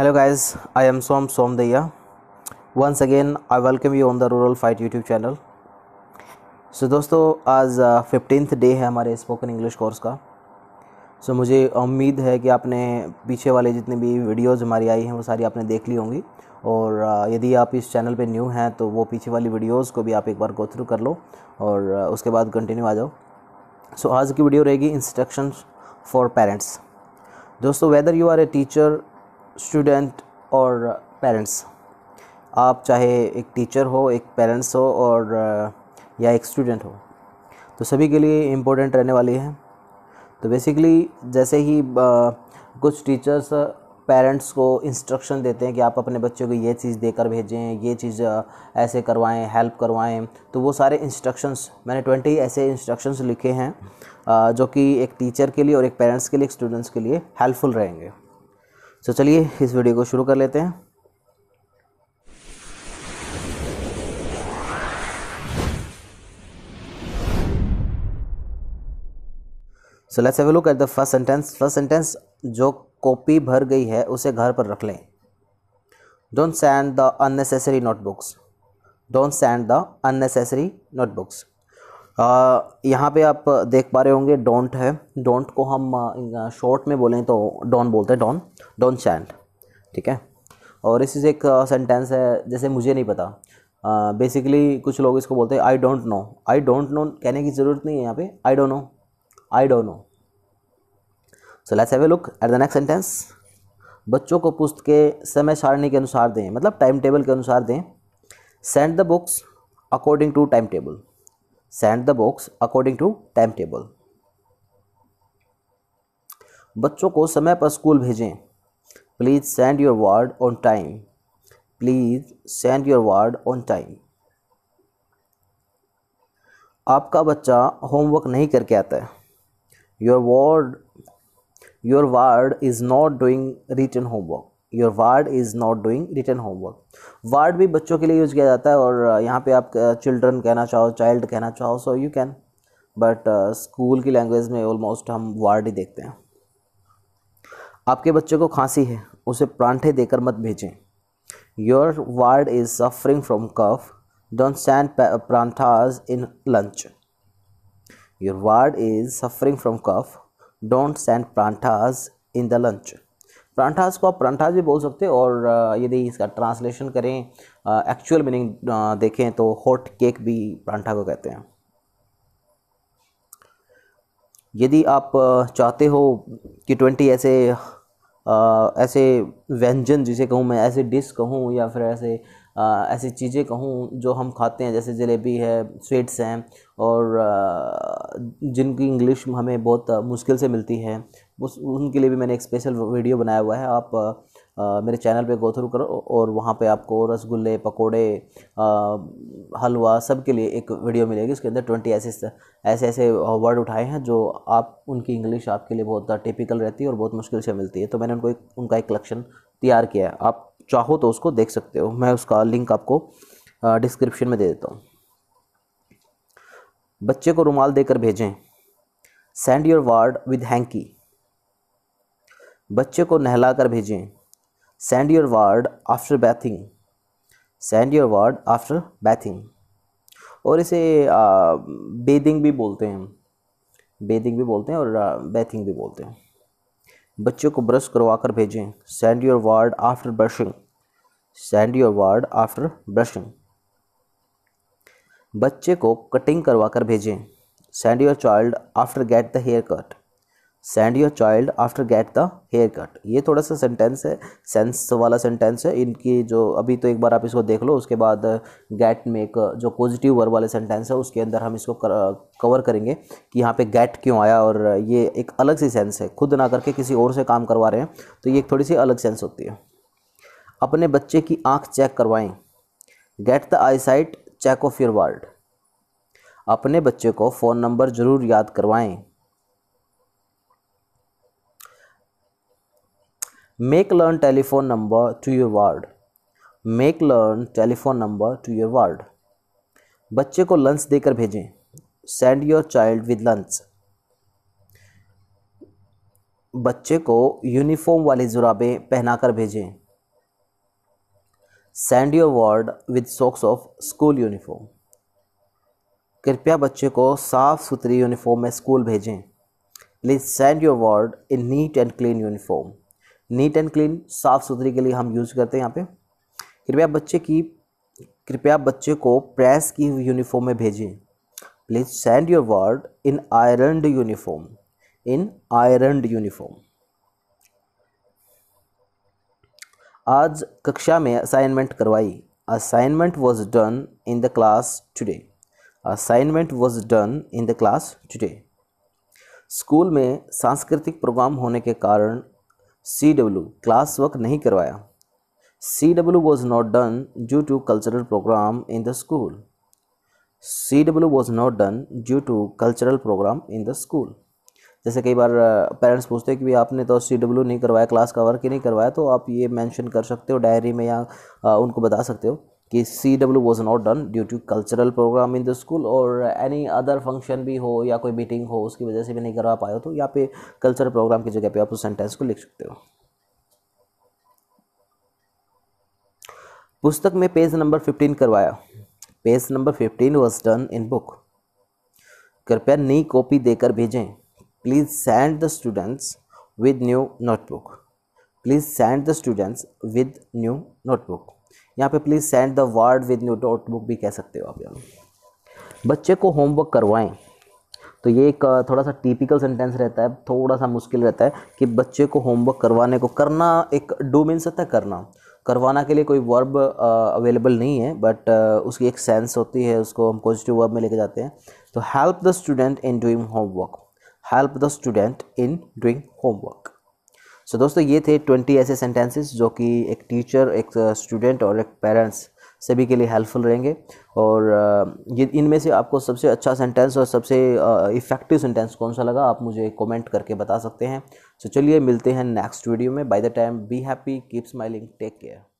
guys I am सोम सोम दैया once again I welcome you on the rural fight YouTube channel so दोस्तों आज फिफ्टींथ uh, डे है हमारे स्पोकन इंग्लिश कोर्स का सो so, मुझे उम्मीद है कि आपने पीछे वाले जितने भी वीडियोस हमारी आई हैं वो सारी आपने देख ली होंगी और uh, यदि आप इस चैनल पे न्यू हैं तो वो पीछे वाली वीडियोस को भी आप एक बार गो थ्रू कर लो और uh, उसके बाद कंटिन्यू आ जाओ सो so, आज की वीडियो रहेगी इंस्ट्रक्शंस फॉर पेरेंट्स दोस्तों whether you are a teacher student और पेरेंट्स आप चाहे एक टीचर हो एक पेरेंट्स हो और या एक स्टूडेंट हो तो सभी के लिए इम्पोर्टेंट रहने वाली है तो बेसिकली जैसे ही कुछ टीचर्स पेरेंट्स को इंस्ट्रक्शन देते हैं कि आप अपने बच्चों को ये चीज़ देकर भेजें ये चीज़ ऐसे करवाएं हेल्प करवाएं तो वो सारे इंस्ट्रक्शंस मैंने ट्वेंटी ऐसे इंस्ट्रक्शंस लिखे हैं जो कि एक टीचर के लिए और एक पेरेंट्स के लिए एक स्टूडेंट्स के लिए हेल्पफुल रहेंगे तो चलिए इस वीडियो को शुरू कर लेते हैं so let's have look at the first sentence first sentence जो कॉपी भर गई है उसे घर पर रख लें don't send the unnecessary notebooks don't send the unnecessary notebooks यहाँ पे आप देख पा रहे होंगे डोंट है डोंट को हम शॉर्ट में बोलें तो डॉन बोलते हैं डॉन डोंट चैंड ठीक है और इस इज़ एक सेंटेंस है जैसे मुझे नहीं पता बेसिकली uh, कुछ लोग इसको बोलते हैं I don't know I don't know कहने की ज़रूरत नहीं है यहाँ पे I don't know I don't know so let's have a look at the next sentence बच्चों को पुस्तकें समय सारणी के अनुसार दें मतलब टाइम टेबल के अनुसार दें send the books according to time table send the box according to time table बच्चों को समय पर स्कूल भेजें please send your ward on time please send your ward on time आपका बच्चा होमवर्क नहीं करके आता है your ward your ward is not doing return homework your ward is not doing return homework ward भी बच्चों के लिए यूज़ किया जाता है और uh, यहाँ पे आप चिल्ड्रन uh, कहना चाहो चाइल्ड कहना चाहो so you can but school की लैंग्वेज में ऑलमोस्ट हम वार्ड ही देखते हैं आपके बच्चे को खांसी है उसे परांठे देकर मत भेजें your ward is suffering from cough don't send parathas in lunch your ward is suffering from cough don't send parathas in the lunch parathas को आप परांठास भी बोल सकते हो और यदि इसका ट्रांसलेशन करें एक्चुअल मीनिंग देखें तो हॉट केक भी परांठा को कहते हैं यदि आप चाहते हो कि ट्वेंटी ऐसे ऐसे व्यंजन जिसे कहूँ मैं ऐसे डिश कहूँ या फिर ऐसे ऐसी चीज़ें कहूँ जो हम खाते हैं जैसे जलेबी है स्वीट्स हैं और जिनकी इंग्लिश हमें बहुत मुश्किल से मिलती है उस उनके लिए भी मैंने एक स्पेशल वीडियो बनाया हुआ है आप आ, मेरे चैनल पे गो थ्रू करो और वहाँ पे आपको रसगुल्ले पकोड़े हलवा सब के लिए एक वीडियो मिलेगी उसके अंदर ट्वेंटी ऐसे ऐसे ऐसे वर्ड उठाए हैं जो आप उनकी इंग्लिश आपके लिए बहुत टिपिकल रहती है और बहुत मुश्किल से मिलती है तो मैंने उनको एक उनका एक कलेक्शन तैयार किया है आप चाहो तो उसको देख सकते हो मैं उसका लिंक आपको डिस्क्रिप्शन में दे देता हूँ बच्चे को रुमाल देकर भेजें send your ward with hanky बच्चे को नहला कर भेजें send your ward after bathing send your ward after bathing और इसे बेदिंग भी बोलते हैं बेदिंग भी बोलते हैं और बैथिंग भी बोलते हैं बच्चे को ब्रश करवा कर भेजें send your ward after brushing send your ward after brushing बच्चे को कटिंग करवा कर भेजें send your child after get the hair cut send your child after get the hair cut ये थोड़ा सा सेंटेंस है सेंस वाला सेंटेंस है इनकी जो अभी तो एक बार आप इसको देख लो उसके बाद गेट में एक जो पॉजिटिव वर्ब वाले सेंटेंस है उसके अंदर हम इसको कवर करेंगे कि यहाँ पे गेट क्यों आया और ये एक अलग सी सेंस है खुद ना करके किसी और से काम करवा रहे हैं तो ये एक थोड़ी सी अलग सेंस होती है अपने बच्चे की आँख चेक करवाएं get the eyesight check of your ward अपने बच्चे को फ़ोन नंबर ज़रूर याद करवाएं make learn telephone number to your ward make learn telephone number to your ward बच्चे को लंच देकर भेजें send your child with lunch बच्चे को यूनिफॉर्म वाली जुराबें पहनाकर भेजें send your ward with socks of school uniform कृपया बच्चे को साफ़ सुथरी यूनिफॉर्म में स्कूल भेजें please send your ward in neat and clean uniform neat and clean साफ़ सुथरी के लिए हम यूज़ करते हैं यहाँ पे कृपया बच्चे की कृपया बच्चे को प्रेस की यूनिफॉर्म में भेजें please send your ward in ironed uniform in ironed uniform आज कक्षा में असाइनमेंट करवाई assignment was done in the class today assignment was done in the class today school में सांस्कृतिक प्रोग्राम होने के कारण सी डब्ल्यू क्लास वर्क नहीं करवाया C W was not done due to cultural programme in the school C W was not done due to cultural programme in the school जैसे कई बार parents पूछते हैं कि भी आपने तो सी डब्ल्यू नहीं करवाया क्लास का वर्क ही नहीं करवाया तो आप ये मेंशन कर सकते हो डायरी में या उनको बता सकते हो C W was not done due to cultural programme in the school और एनी अदर फंक्शन भी हो या कोई मीटिंग हो उसकी वजह से भी नहीं करवा पाए हो तो यहाँ पे कल्चरल प्रोग्राम की जगह पे आप उस सेंटेंस को लिख सकते हो पुस्तक में पेज नंबर फिफ्टीन करवाया page number fifteen was done in book कृपया नई कॉपी देकर भेजें please send the students with new notebook please send the students with new notebook यहाँ पे please send the ward with new notebook भी कह सकते हो आप यहाँ बच्चे को होमवर्क करवाएं तो ये एक थोड़ा सा टिपिकल सेंटेंस रहता है थोड़ा सा मुश्किल रहता है कि बच्चे को होमवर्क करवाने को करना एक डू मीन होता है करना करवाना के लिए कोई वर्ब अवेलेबल नहीं है बट उसकी एक सेंस होती है उसको हम पॉजिटिव वर्ब में लेके जाते हैं तो help the student in doing homework help the student in doing homework so so, दोस्तों ये थे ट्वेंटी ऐसे सेंटेंसेस जो कि एक टीचर एक स्टूडेंट uh, और एक पेरेंट्स सभी के लिए हेल्पफुल रहेंगे और uh, ये इनमें से आपको सबसे अच्छा सेंटेंस और सबसे इफ़ेक्टिव uh, सेंटेंस कौन सा लगा आप मुझे कमेंट करके बता सकते हैं तो so, चलिए मिलते हैं नेक्स्ट वीडियो में bye the time be happy keep smiling take care